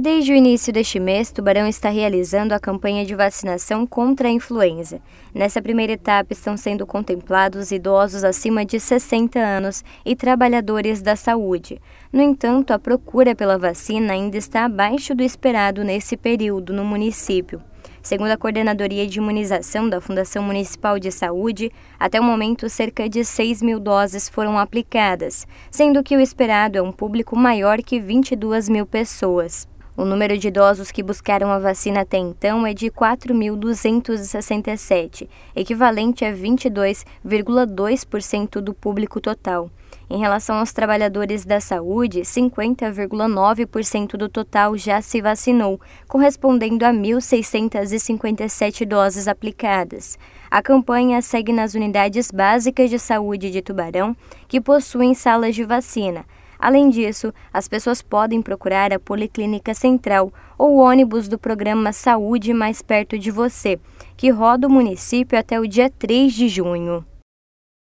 Desde o início deste mês, Tubarão está realizando a campanha de vacinação contra a influenza. Nessa primeira etapa estão sendo contemplados idosos acima de 60 anos e trabalhadores da saúde. No entanto, a procura pela vacina ainda está abaixo do esperado nesse período no município. Segundo a Coordenadoria de Imunização da Fundação Municipal de Saúde, até o momento cerca de 6 mil doses foram aplicadas, sendo que o esperado é um público maior que 22 mil pessoas. O número de idosos que buscaram a vacina até então é de 4.267, equivalente a 22,2% do público total. Em relação aos trabalhadores da saúde, 50,9% do total já se vacinou, correspondendo a 1.657 doses aplicadas. A campanha segue nas unidades básicas de saúde de Tubarão, que possuem salas de vacina. Além disso, as pessoas podem procurar a Policlínica Central ou o ônibus do programa Saúde Mais Perto de Você, que roda o município até o dia 3 de junho.